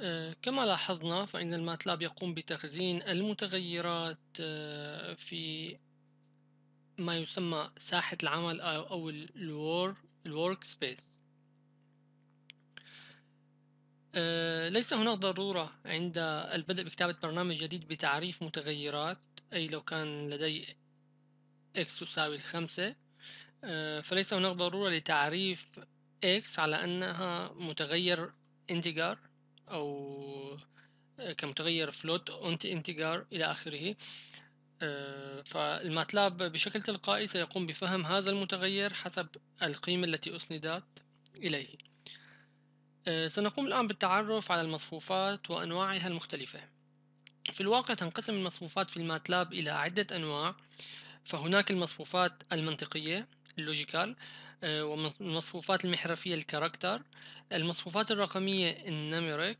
آه، كما لاحظنا فإن الماتلاب يقوم بتخزين المتغيرات آه، في ما يسمى ساحة العمل أو الورك سبيس آه، ليس هناك ضرورة عند البدء بكتابة برنامج جديد بتعريف متغيرات أي لو كان لدي x تساوي الخمسة فليس هناك ضرورة لتعريف x على أنها متغير انتجار أو آه، كمتغير float أنت انتجار إلى آخره آه، فالماتلاب بشكل تلقائي سيقوم بفهم هذا المتغير حسب القيمة التي أسندت إليه آه، سنقوم الآن بالتعرف على المصفوفات وأنواعها المختلفة في الواقع تنقسم المصفوفات في الماتلاب إلى عدة أنواع فهناك المصفوفات المنطقية اللوجيكال آه، ومصفوفات المصفوفات المحرفية الكاركتر المصفوفات الرقمية النميريك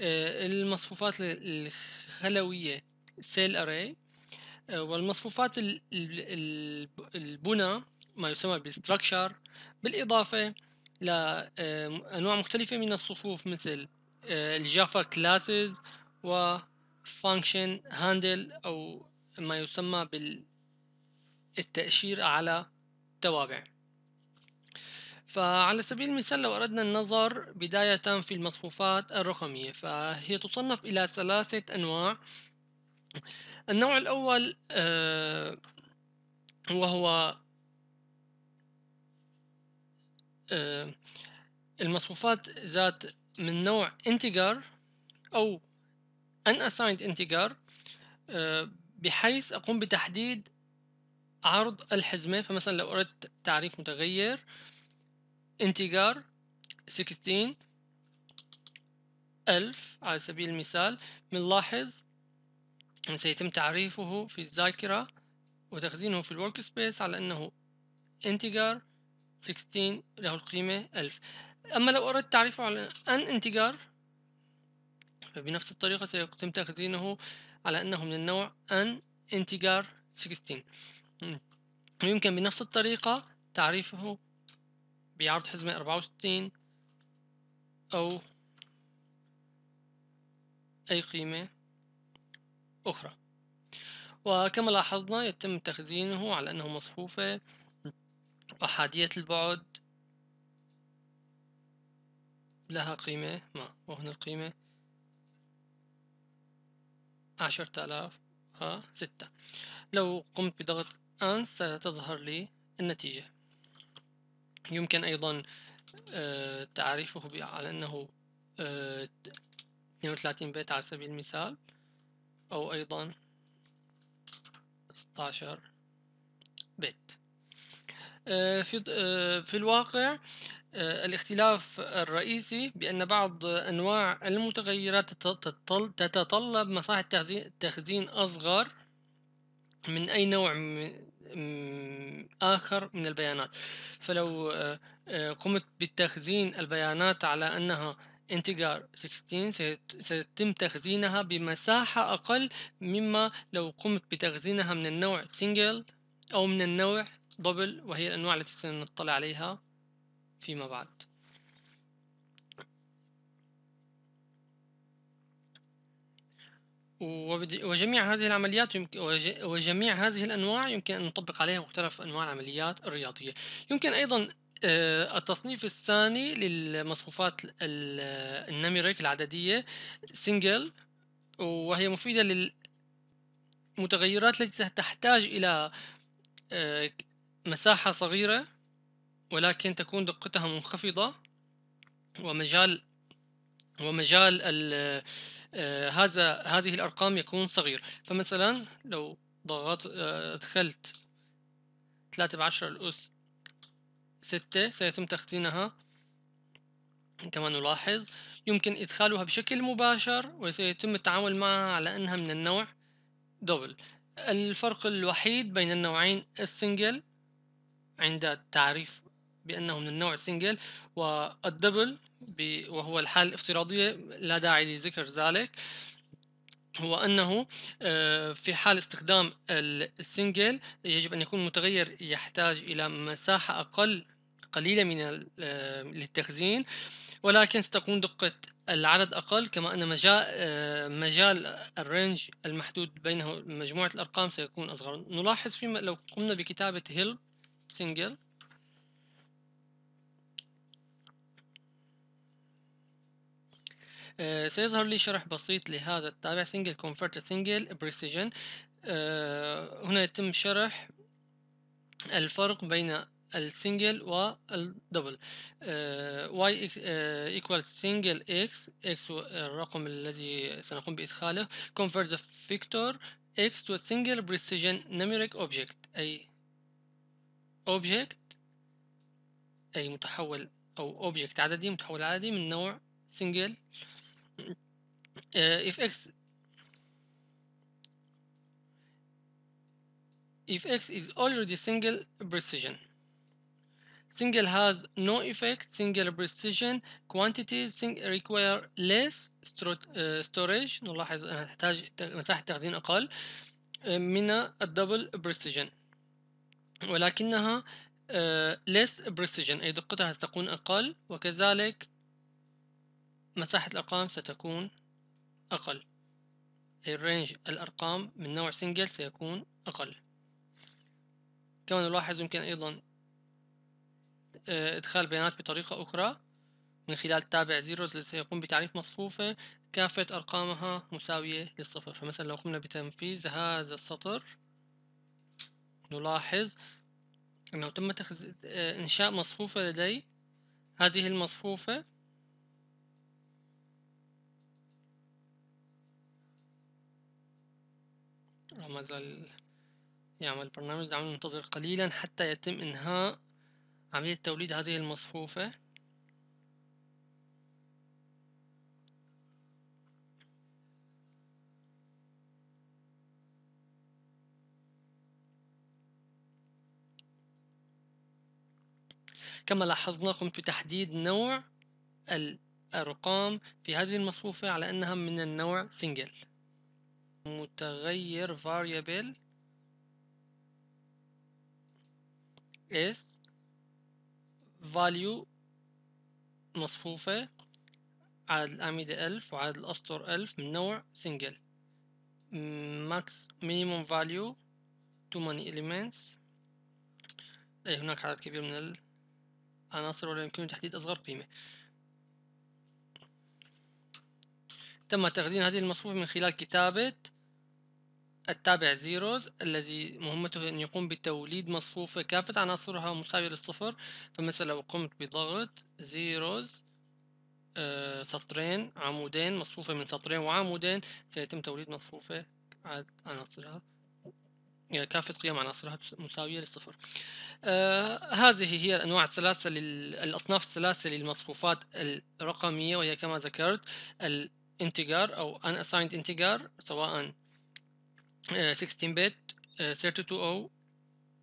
آه، المصفوفات الخلوية سيل أري آه، والمصفوفات البنى ما يسمى بالستركشر بالإضافة لأنواع مختلفة من الصفوف مثل الجافا كلاسز وفانكشن هاندل أو ما يسمى بالتأشير على توابع فعلى سبيل المثال لو أردنا النظر بداية في المصفوفات الرقمية فهي تصنف إلى ثلاثة أنواع النوع الأول آه، وهو آه، المصفوفات ذات من نوع integer أو unassigned integer آه، بحيث أقوم بتحديد عرض الحزمة فمثلا لو أردت تعريف متغير انتجار 16000 على سبيل المثال بنلاحظ أن سيتم تعريفه في الذاكرة وتخزينه في الورك سبيس على أنه انتجار 16 له القيمة 1000 أما لو أردت تعريفه على أن انتجار فبنفس الطريقة سيتم تخزينه على أنه من النوع أن انتجار 16 يمكن بنفس الطريقة تعريفه بعرض حزمة 64 أو أي قيمة أخرى وكما لاحظنا يتم تخزينه على أنه مصفوفة أحادية البعد لها قيمة ما وهنا القيمة عشرة آلاف ستة لو قمت بضغط أنس ستظهر لي النتيجة يمكن أيضا آه، تعريفه على أنه 32 آه، بيت على سبيل المثال أو أيضا 16 بيت آه، في في الواقع الاختلاف الرئيسي بأن بعض أنواع المتغيرات تتطلب مساحة تخزين أصغر من أي نوع آخر من البيانات فلو آه، آه، قمت بتخزين البيانات على أنها انتجار 16 سيتم تخزينها بمساحة أقل مما لو قمت بتخزينها من النوع single أو من النوع double وهي الأنواع التي سنطلع عليها فيما بعد وجميع هذه العمليات يمكن وجميع هذه الأنواع يمكن أن نطبق عليها مختلف أنواع العمليات الرياضية يمكن أيضا آه، التصنيف الثاني للمصفوفات النميريك العددية سنجل وهي مفيدة للمتغيرات التي تحتاج إلى آه، مساحة صغيرة ولكن تكون دقتها منخفضة ومجال ومجال آه، هذا هذه الأرقام يكون صغير فمثلا لو ضغطت أدخلت آه، 3 بعشرة الأس 6 سيتم تخزينها كما نلاحظ يمكن إدخالها بشكل مباشر وسيتم التعامل معها على أنها من النوع دبل الفرق الوحيد بين النوعين السنجل عند التعريف بأنه من النوع السنجل والدبل وهو الحالة الافتراضية لا داعي لذكر ذلك هو أنه آه، في حال استخدام السنجل يجب أن يكون متغير يحتاج إلى مساحة أقل قليلة من آه، للتخزين ولكن ستكون دقة العدد أقل كما أن مجال آه، مجال الرينج المحدود بينه مجموعة الأرقام سيكون أصغر نلاحظ فيما لو قمنا بكتابة هيل سنجل سيظهر لي شرح بسيط لهذا التابع Single Converted Single Precision هنا يتم شرح الفرق بين السنجل والدبل y equals single x x الرقم الذي سنقوم بإدخاله convert the vector x to a single precision numeric object أي object أي متحول أو object عددي متحول عددي من نوع single if x if x is already single precision single has no effect single precision quantities sing require less storage نلاحظ أنها تحتاج مساحة تخزين أقل من الدبل بريسيجن ولكنها less precision أي دقتها ستكون أقل وكذلك مساحة الأرقام ستكون أقل أي الرينج الأرقام من نوع سنجل سيكون أقل كما نلاحظ يمكن أيضا آه، إدخال بيانات بطريقة أخرى من خلال تابع زيروز اللي سيقوم بتعريف مصفوفة كافة أرقامها مساوية للصفر فمثلا لو قمنا بتنفيذ هذا السطر نلاحظ أنه تم تخز... آه، إنشاء مصفوفة لدي هذه المصفوفة ما زال يعمل برنامج دعونا ننتظر قليلا حتى يتم إنهاء عملية توليد هذه المصفوفة كما لاحظنا قمت بتحديد نوع الأرقام في هذه المصفوفة على أنها من النوع single متغير variable is value مصفوفة عدد الأعمدة ألف وعدد الأسطر ألف من نوع single max minimum value too many elements أي هناك عدد كبير من العناصر ولا يمكن تحديد أصغر قيمة تم تخزين هذه المصفوفة من خلال كتابة التابع زيروز الذي مهمته أن يقوم بتوليد مصفوفة كافة عناصرها مساوية للصفر فمثلا لو قمت بضغط زيروز آه، سطرين عمودين مصفوفة من سطرين وعمودين سيتم توليد مصفوفة عناصرها يعني كافة قيم عناصرها مساوية للصفر آه هذه هي الأنواع الثلاثة الأصناف الثلاثة للمصفوفات الرقمية وهي كما ذكرت الانتجار أو unassigned integer سواء 16 بت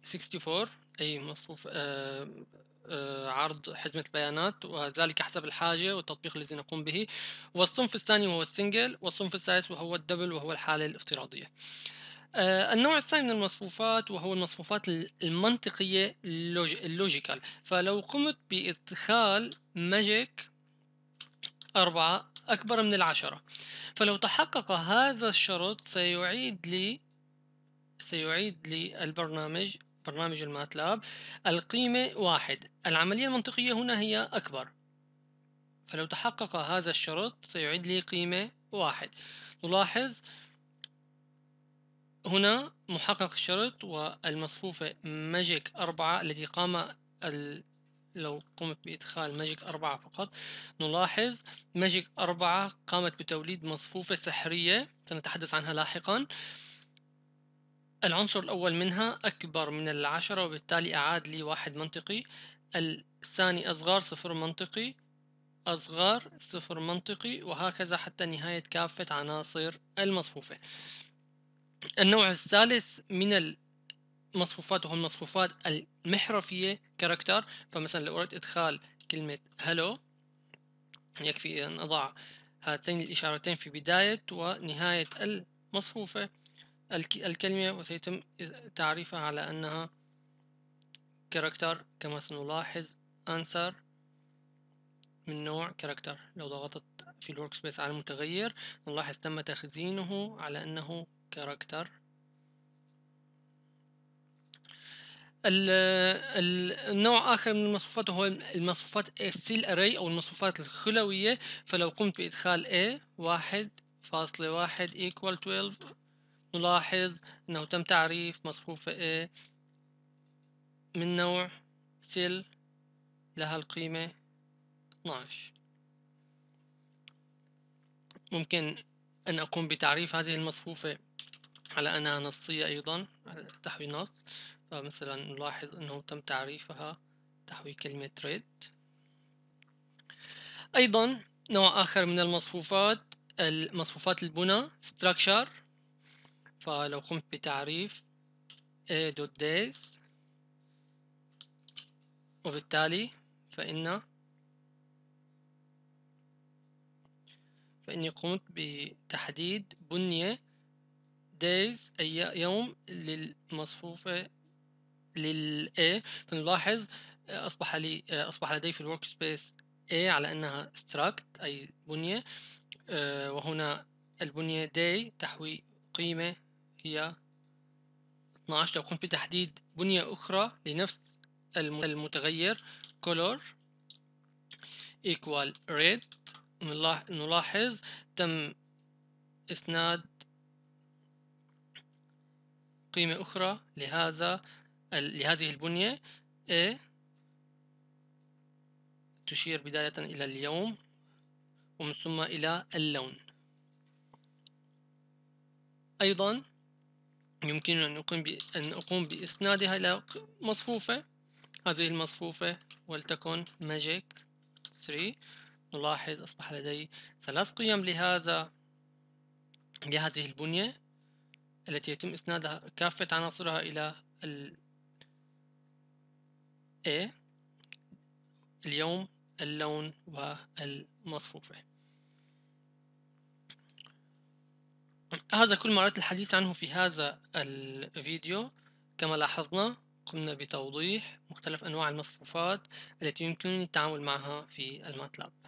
64 أي مصروف آه، آه، عرض حزمة البيانات وذلك حسب الحاجة والتطبيق الذي نقوم به والصنف الثاني وهو السنجل والصنف الثالث وهو الدبل وهو الحالة الافتراضية آه، النوع الثاني من المصفوفات وهو المصفوفات المنطقية اللوجيكال فلو قمت بإدخال ماجيك أربعة أكبر من العشرة فلو تحقق هذا الشرط سيعيد لي سيعيد لي البرنامج برنامج الماتلاب القيمة واحد العملية المنطقية هنا هي أكبر فلو تحقق هذا الشرط سيعيد لي قيمة واحد نلاحظ هنا محقق الشرط والمصفوفة ماجيك أربعة التي قام لو قمت بإدخال ماجيك أربعة فقط نلاحظ ماجيك أربعة قامت بتوليد مصفوفة سحرية سنتحدث عنها لاحقا العنصر الأول منها أكبر من العشرة وبالتالي أعاد لي واحد منطقي الثاني أصغر صفر منطقي أصغر صفر منطقي وهكذا حتى نهاية كافة عناصر المصفوفة النوع الثالث من المصفوفات وهم المصفوفات المحرفية كاركتر فمثلا لو أردت إدخال كلمة هلو يكفي أن أضع هاتين الإشارتين في بداية ونهاية المصفوفة الكلمة وسيتم تعريفها على أنها كاركتر كما سنلاحظ answer من نوع كاركتر لو ضغطت في الورك سبيس على المتغير نلاحظ تم تخزينه على أنه كاركتر النوع آخر من المصفوفات هو المصفوفات ستيل Array أو المصفوفات الخلوية فلو قمت بإدخال A واحد فاصلة واحد equal 12 نلاحظ أنه تم تعريف مصفوفة A من نوع سيل لها القيمة 12 ممكن أن أقوم بتعريف هذه المصفوفة على أنها نصية أيضا تحوي نص فمثلا نلاحظ أنه تم تعريفها تحوي كلمة ريد أيضا نوع آخر من المصفوفات المصفوفات البنى structure فلو قمت بتعريف a dot days وبالتالي فإن فإني قمت بتحديد بنية days أي يوم للمصفوفة لل A فنلاحظ آه، أصبح لي آه، أصبح لدي في الورك سبيس A على أنها struct أي بنية آه، وهنا البنية day تحوي قيمة هي 12 لو قمت بتحديد بنية أخرى لنفس المتغير color equal red نلاحظ تم إسناد قيمة أخرى لهذا لهذه البنية A تشير بداية إلى اليوم ومن ثم إلى اللون أيضا يمكننا أن نقوم أن أقوم بإسنادها إلى مصفوفة هذه المصفوفة ولتكن ماجيك 3 نلاحظ أصبح لدي ثلاث قيم لهذا لهذه البنية التي يتم إسنادها كافة عناصرها إلى A إيه؟ اليوم اللون والمصفوفة هذا كل ما أردت الحديث عنه في هذا الفيديو كما لاحظنا قمنا بتوضيح مختلف أنواع المصفوفات التي يمكنني التعامل معها في الماتلاب